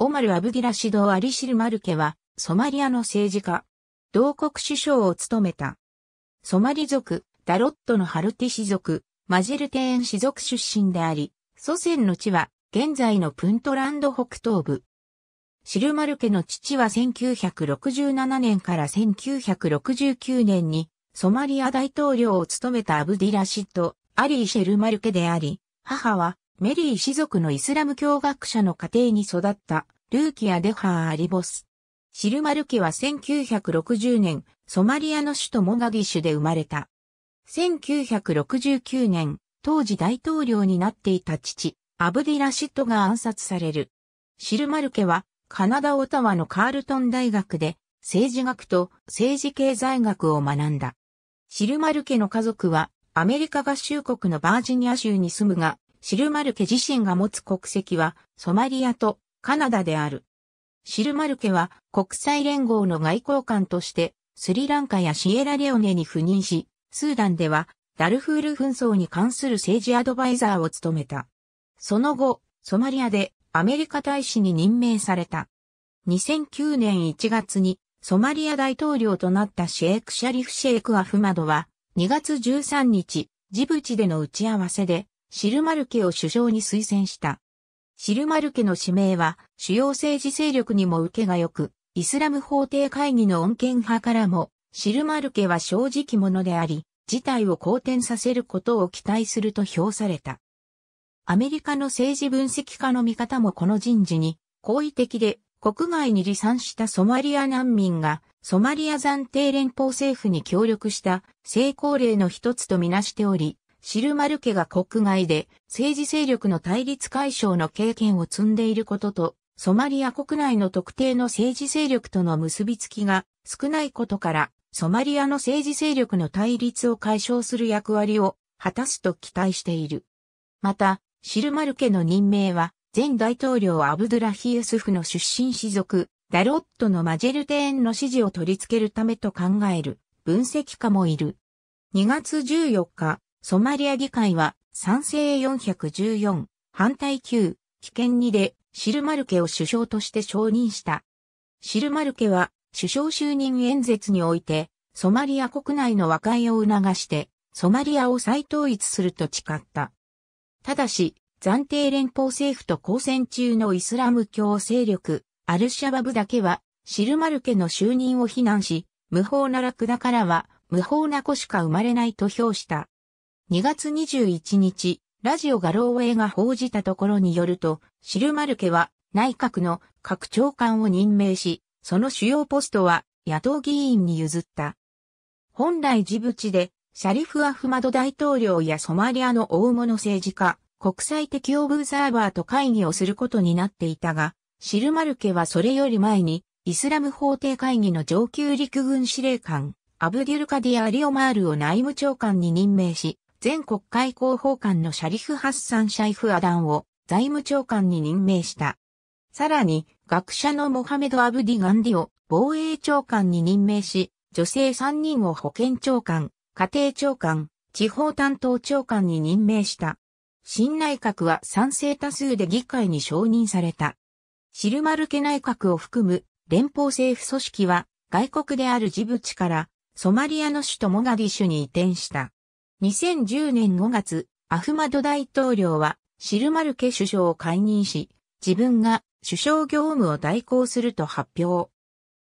オマル・アブディラシド・アリシル・マルケは、ソマリアの政治家。同国首相を務めた。ソマリ族、ダロットのハルティ氏族、マジルテーン氏族出身であり、祖先の地は、現在のプントランド北東部。シルマルケの父は1967年から1969年に、ソマリア大統領を務めたアブディラシッド・アリー・シェルマルケであり、母はメリー氏族のイスラム教学者の家庭に育った、ルーキア・デハー・アリボス。シルマル家は1960年、ソマリアの首都モガディシュで生まれた。1969年、当時大統領になっていた父、アブディ・ラシッドが暗殺される。シルマル家は、カナダ・オタワのカールトン大学で、政治学と政治経済学を学んだ。シルマル家の家族は、アメリカ合衆国のバージニア州に住むが、シルマルケ自身が持つ国籍はソマリアとカナダである。シルマルケは国際連合の外交官としてスリランカやシエラレオネに赴任し、スーダンではダルフール紛争に関する政治アドバイザーを務めた。その後、ソマリアでアメリカ大使に任命された。2009年1月にソマリア大統領となったシェイク・シャリフ・シェイク・アフマドは2月13日、ジブチでの打ち合わせでシルマルケを首相に推薦した。シルマルケの指名は主要政治勢力にも受けが良く、イスラム法廷会議の恩恵派からも、シルマルケは正直者であり、事態を好転させることを期待すると評された。アメリカの政治分析家の見方もこの人事に好意的で国外に離散したソマリア難民がソマリア暫定連邦政府に協力した成功例の一つとみなしており、シルマル家が国外で政治勢力の対立解消の経験を積んでいることと、ソマリア国内の特定の政治勢力との結びつきが少ないことから、ソマリアの政治勢力の対立を解消する役割を果たすと期待している。また、シルマル家の任命は、前大統領アブドラヒユスフの出身氏族、ダロットのマジェルテーンの支持を取り付けるためと考える分析家もいる。2月14日、ソマリア議会は賛成414、反対9、危険2でシルマルケを首相として承認した。シルマルケは首相就任演説においてソマリア国内の和解を促してソマリアを再統一すると誓った。ただし、暫定連邦政府と交戦中のイスラム教勢力、アルシャバブだけは、シルマルケの就任を非難し、無法なラクダからは、無法な子しか生まれないと評した。2月21日、ラジオガローウェイが報じたところによると、シルマルケは内閣の各長官を任命し、その主要ポストは野党議員に譲った。本来ジブチで、シャリフ・アフマド大統領やソマリアの大物政治家、国際的オブザーバーと会議をすることになっていたが、シルマルケはそれより前に、イスラム法廷会議の上級陸軍司令官、アブデュルカディア・リオマールを内務長官に任命し、前国会広報官のシャリフ・ハッサン・シャイフ・アダンを財務長官に任命した。さらに、学者のモハメド・アブディ・ガンディを防衛長官に任命し、女性3人を保健長官、家庭長官、地方担当長官に任命した。新内閣は賛成多数で議会に承認された。シルマルケ内閣を含む連邦政府組織は外国であるジブチからソマリアの首都モガディシュに移転した。2010年5月、アフマド大統領はシルマルケ首相を解任し、自分が首相業務を代行すると発表。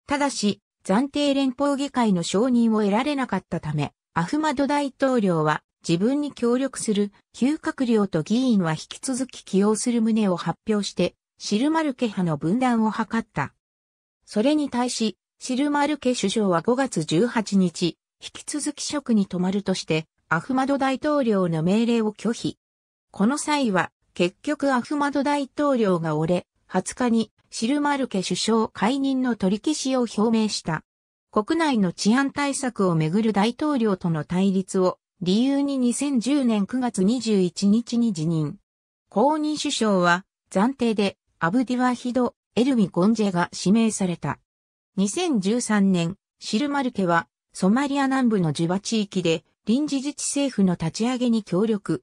ただし、暫定連邦議会の承認を得られなかったため、アフマド大統領は自分に協力する旧閣僚と議員は引き続き起用する旨を発表して、シルマルケ派の分断を図った。それに対し、シルマルケ首相は5月18日、引き続き職に止まるとして、アフマド大統領の命令を拒否。この際は、結局アフマド大統領が折れ、20日にシルマルケ首相解任の取り消しを表明した。国内の治安対策をめぐる大統領との対立を理由に2010年9月21日に辞任。公認首相は暫定でアブディワヒド・エルミ・ゴンジェが指名された。2013年、シルマルケはソマリア南部のジュバ地域で臨時自治政府の立ち上げに協力。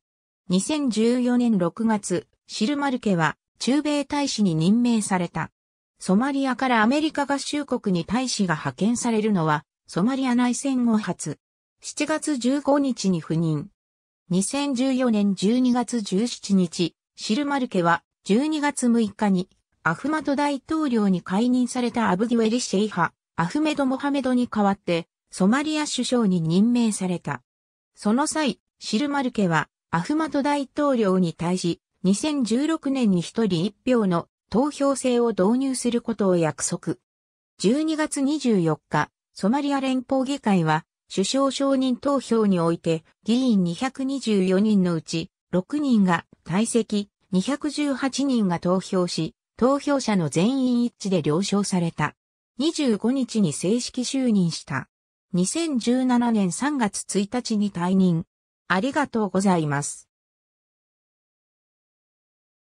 2014年6月、シルマルケは中米大使に任命された。ソマリアからアメリカ合衆国に大使が派遣されるのは、ソマリア内戦後初。7月15日に赴任。2014年12月17日、シルマルケは12月6日にアフマド大統領に解任されたアブディウェリ・シェイハ、アフメド・モハメドに代わってソマリア首相に任命された。その際、シルマルケはアフマト大統領に対し、2016年に一人一票の投票制を導入することを約束。12月24日、ソマリア連邦議会は、首相承認投票において、議員224人のうち、6人が退席、218人が投票し、投票者の全員一致で了承された。25日に正式就任した。2017年3月1日に退任。ありがとうございます。